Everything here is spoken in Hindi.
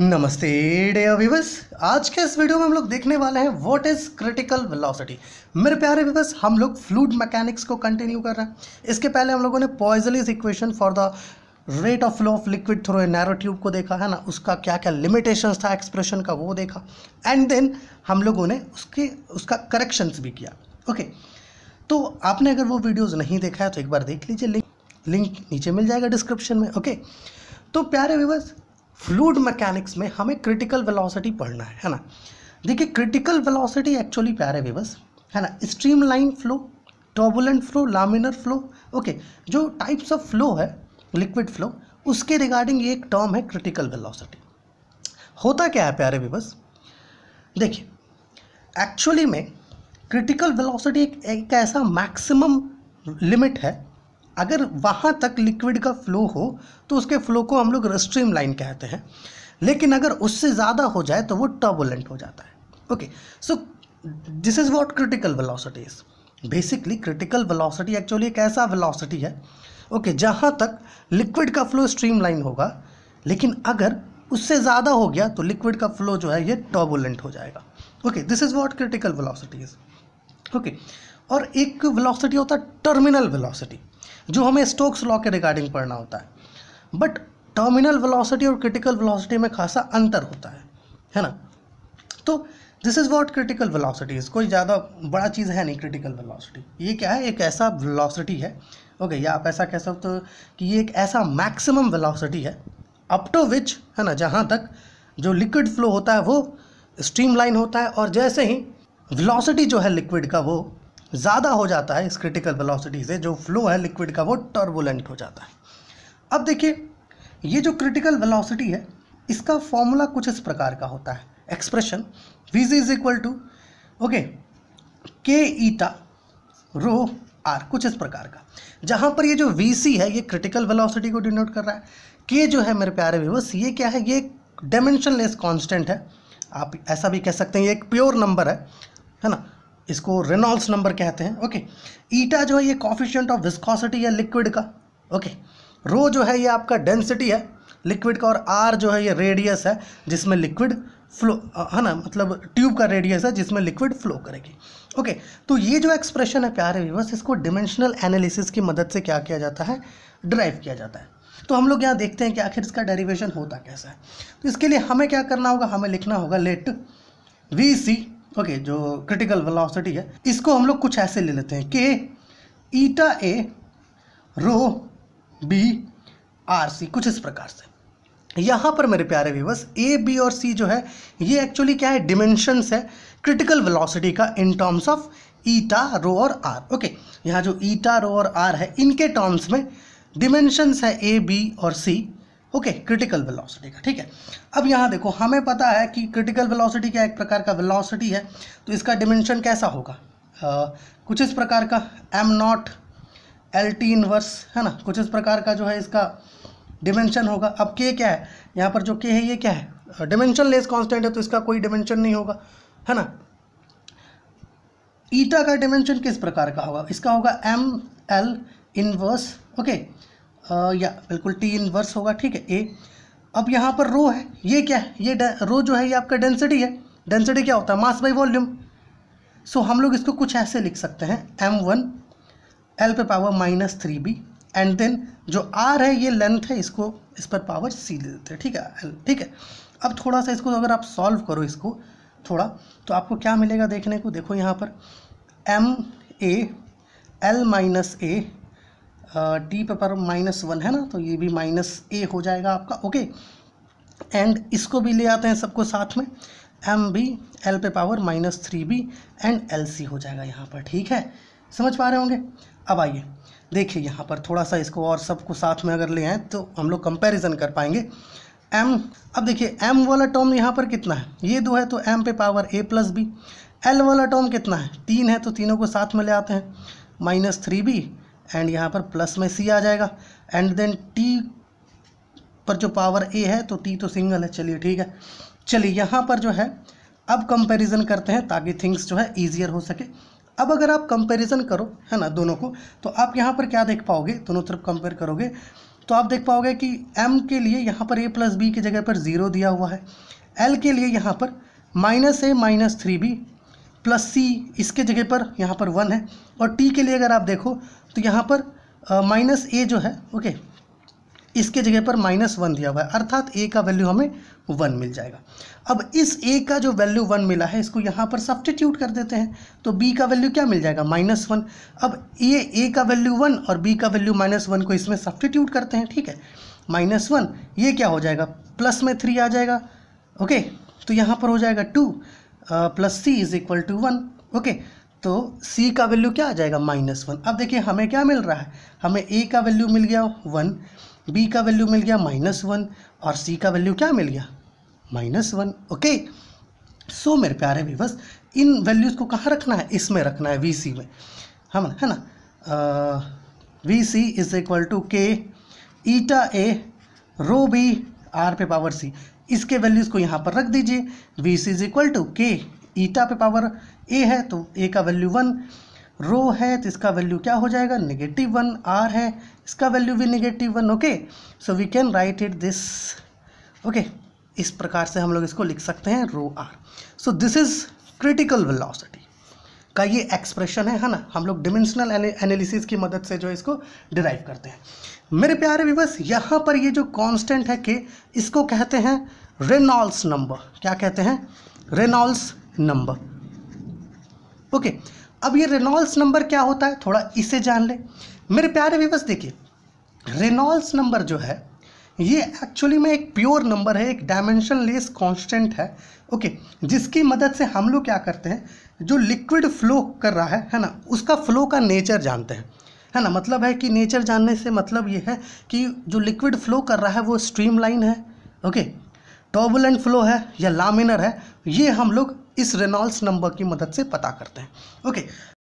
नमस्ते डे विवस आज के इस वीडियो में हम लोग देखने वाले हैं व्हाट इज़ क्रिटिकल वेलोसिटी मेरे प्यारे विवस हम लोग फ्लूड मैकेनिक्स को कंटिन्यू कर रहे हैं इसके पहले हम लोगों ने Poiseuille's equation for the rate of flow of liquid through a narrow tube को देखा है ना उसका क्या क्या लिमिटेशन था एक्सप्रेशन का वो देखा एंड देन हम लोगों ने उसके उसका करेक्शंस भी किया ओके okay. तो आपने अगर वो वीडियोज़ नहीं देखा है तो एक बार देख लीजिए लिंक लिंक नीचे मिल जाएगा डिस्क्रिप्शन में ओके okay. तो प्यारे विवस फ्लूड मैकेनिक्स में हमें क्रिटिकल वेलोसिटी पढ़ना है है ना देखिए क्रिटिकल वेलोसिटी एक्चुअली प्यारे विवस है ना streamline flow turbulent flow laminar flow okay जो टाइप्स ऑफ फ्लो है लिक्विड फ्लो उसके रिगार्डिंग ये एक टर्म है क्रिटिकल वेलोसिटी होता क्या है प्यारे विवस देखिए एक्चुअली में क्रिटिकल वेलोसिटी एक, एक ऐसा मैक्सिमम लिमिट है अगर वहाँ तक लिक्विड का फ्लो हो तो उसके फ्लो को हम लोग स्ट्रीम लाइन कहते हैं लेकिन अगर उससे ज़्यादा हो जाए तो वो टर्बुलेंट हो जाता है okay so this is what critical velocity is basically critical velocity actually एक ऐसा वेलोसिटी है ओके okay, जहाँ तक लिक्विड का फ्लो स्ट्रीम लाइन होगा लेकिन अगर उससे ज़्यादा हो गया तो लिक्विड का फ्लो जो है ये टर्बुलेंट हो जाएगा okay this is what critical velocity is okay और एक वेलोसिटी होता है टर्मिनल वेलोसिटी जो हमें स्टोक्स लॉ के रिगार्डिंग पढ़ना होता है बट टर्मिनल वेलोसिटी और क्रिटिकल वेलोसिटी में खासा अंतर होता है है ना तो this is what critical velocity is कोई ज़्यादा बड़ा चीज़ है नहीं क्रिटिकल वेलोसिटी ये क्या है एक ऐसा वेलोसिटी है ओके okay, या आप ऐसा कह सकते हो कि ये एक ऐसा मैक्सिमम वेलोसिटी है अप टू विच है ना जहाँ तक जो लिक्विड फ्लो होता है वो स्ट्रीम होता है और जैसे ही वेलोसिटी जो है लिक्विड का वो ज़्यादा हो जाता है इस क्रिटिकल वेलोसिटी से जो फ्लो है लिक्विड का वो टर्बुलेंट हो जाता है अब देखिए ये जो क्रिटिकल वेलोसिटी है इसका फॉर्मूला कुछ इस प्रकार का होता है expression V is equal to okay K eta row are कुछ इस प्रकार का जहाँ पर ये जो वी सी है ये क्रिटिकल वेलासिटी को डिनोट कर रहा है के जो है मेरे प्यारे व्यूवर्स ये क्या है ये डायमेंशनलेस कॉन्स्टेंट है आप ऐसा भी कह सकते हैं ये एक प्योर नंबर है है ना इसको रेनॉल्स नंबर कहते हैं ओके ईटा जो है ये कॉफिशियंट ऑफ विस्कॉसिटी है लिक्विड का ओके रो जो है ये आपका डेंसिटी है लिक्विड का और आर जो है ये रेडियस है जिसमें लिक्विड फ्लो है ना मतलब ट्यूब का रेडियस है जिसमें लिक्विड फ्लो करेगी ओके तो ये जो एक्सप्रेशन है प्यारे व्यूवर्स इसको डिमेंशनल एनालिसिस की मदद से क्या किया जाता है ड्राइव किया जाता है तो हम लोग यहाँ देखते हैं कि आखिर इसका डेरिवेशन होता कैसा है तो इसके लिए हमें क्या करना होगा हमें लिखना होगा लेट वी सी ओके जो क्रिटिकल वेलोसिटी है इसको हम लोग कुछ ऐसे ले लेते हैं कि ईटा A rho B R C कुछ इस प्रकार से यहाँ पर मेरे प्यारे व्यूवर्स ए बी और सी जो है ये एक्चुअली क्या है डिमेंशंस है क्रिटिकल वेलोसिटी का इन टर्म्स ऑफ ईटा रो और आर ओके यहाँ जो ईटा रो और आर है इनके टर्म्स में डिमेंशंस है ए बी और सी ओके क्रिटिकल वेलोसिटी का ठीक है अब यहाँ देखो हमें पता है कि क्रिटिकल वेलोसिटी क्या एक प्रकार का वेलोसिटी है तो इसका डिमेंशन कैसा होगा आ, कुछ इस प्रकार का M naught L T inverse है ना कुछ इस प्रकार का जो है इसका डिमेंशन होगा अब के क्या है यहाँ पर जो के है ये क्या है डिमेंशन लेस कॉन्स्टेंट है तो इसका कोई डिमेंशन नहीं होगा है ना ईटा का डिमेंशन किस प्रकार का होगा इसका होगा M L inverse okay okay. या बिल्कुल टी इनवर्स होगा ठीक है ए अब यहाँ पर रो है ये क्या है ये रो जो है ये आपका डेंसिटी है डेंसिटी क्या होता है मास बाई वॉल्यूम सो हम लोग इसको कुछ ऐसे लिख सकते हैं एम वन एल पे power minus three B and then जो आर है ये लेंथ है इसको इस पर पावर सी दे देते हैं ठीक है एल ठीक है अब थोड़ा सा इसको अगर आप सॉल्व करो इसको थोड़ा तो आपको क्या मिलेगा देखने को देखो यहाँ पर M A L minus A T पे पर माइनस वन है ना तो ये भी माइनस ए हो जाएगा आपका ओके एंड इसको भी ले आते हैं सबको साथ में एम बी एल पे power minus three B and L C हो जाएगा यहाँ पर ठीक है समझ पा रहे होंगे अब आइए देखिए यहाँ पर थोड़ा सा इसको और सबको साथ में अगर ले आए तो हम लोग कंपेरिजन कर पाएंगे एम अब देखिए एम वाला टर्म यहाँ पर कितना है ये दो है तो एम पे power A plus B L वाला टर्म कितना है तीन है तो तीनों को साथ में ले आते हैं माइनस थ्री बी एंड यहाँ पर प्लस में सी आ जाएगा एंड देन टी पर जो पावर ए है तो टी तो सिंगल है चलिए ठीक है चलिए यहाँ पर जो है अब कंपैरिजन करते हैं ताकि थिंग्स जो है ईजियर हो सके अब अगर आप कंपैरिजन करो है ना दोनों को तो आप यहाँ पर क्या देख पाओगे दोनों तरफ कंपेयर करोगे तो आप देख पाओगे कि एम के लिए यहाँ पर ए प्लस बी की जगह पर ज़ीरो दिया हुआ है एल के लिए यहाँ पर minus A minus three B plus C इसके जगह पर यहाँ पर वन है और टी के लिए अगर आप देखो तो यहाँ पर माइनस ए जो है ओके इसके जगह पर माइनस वन दिया हुआ है अर्थात ए का वैल्यू हमें वन मिल जाएगा अब इस ए का जो वैल्यू वन मिला है इसको यहाँ पर सब्सटीट्यूट कर देते हैं तो बी का वैल्यू क्या मिल जाएगा माइनस वन अब ये ए का वैल्यू वन और बी का वैल्यू माइनस वन को इसमें सब्सटीट्यूट करते हैं ठीक है माइनस वन ये क्या हो जाएगा प्लस में थ्री आ जाएगा ओके तो यहाँ पर हो जाएगा two plus C is equal to one okay तो c का वैल्यू क्या आ जाएगा माइनस वन अब देखिए हमें क्या मिल रहा है हमें a का वैल्यू मिल गया वन b का वैल्यू मिल गया माइनस वन और c का वैल्यू क्या मिल गया माइनस वन ओके सो मेरे प्यारे भी बस इन वैल्यूज़ को कहाँ रखना है इसमें रखना है वी सी में हम है ना V C is equal to K eta A rho B R पे पावर सी इसके वैल्यूज़ को यहाँ पर रख दीजिए V C is equal to K eta पे पावर ए है तो ए का वैल्यू वन रो है तो इसका वैल्यू क्या हो जाएगा नेगेटिव वन आर है इसका वैल्यू भी negative one okay so we can write it this okay इस प्रकार से हम लोग इसको लिख सकते हैं rho R so this is critical velocity का ये एक्सप्रेशन है है ना हम लोग डिमेंशनल एनालिसिस की मदद से जो है इसको डिराइव करते हैं मेरे प्यारे विवस यहाँ पर ये जो कांस्टेंट है के इसको कहते हैं रेनॉल्स नंबर क्या कहते हैं रेनॉल्स नंबर ओके अब ये रेनॉल्स नंबर क्या होता है थोड़ा इसे जान ले मेरे प्यारे विवस देखिए रेनॉल्स नंबर जो है ये एक्चुअली में एक प्योर नंबर है एक डायमेंशन लेस कॉन्स्टेंट है ओके जिसकी मदद से हम लोग क्या करते हैं जो लिक्विड फ्लो कर रहा है है ना उसका फ्लो का नेचर जानते हैं है ना मतलब है कि नेचर जानने से मतलब ये है कि जो लिक्विड फ्लो कर रहा है वो स्ट्रीम लाइन है ओके टॉबुलेंट फ्लो है या लामिनर है ये हम लोग इस रेनॉल्स नंबर की मदद से पता करते हैं ओके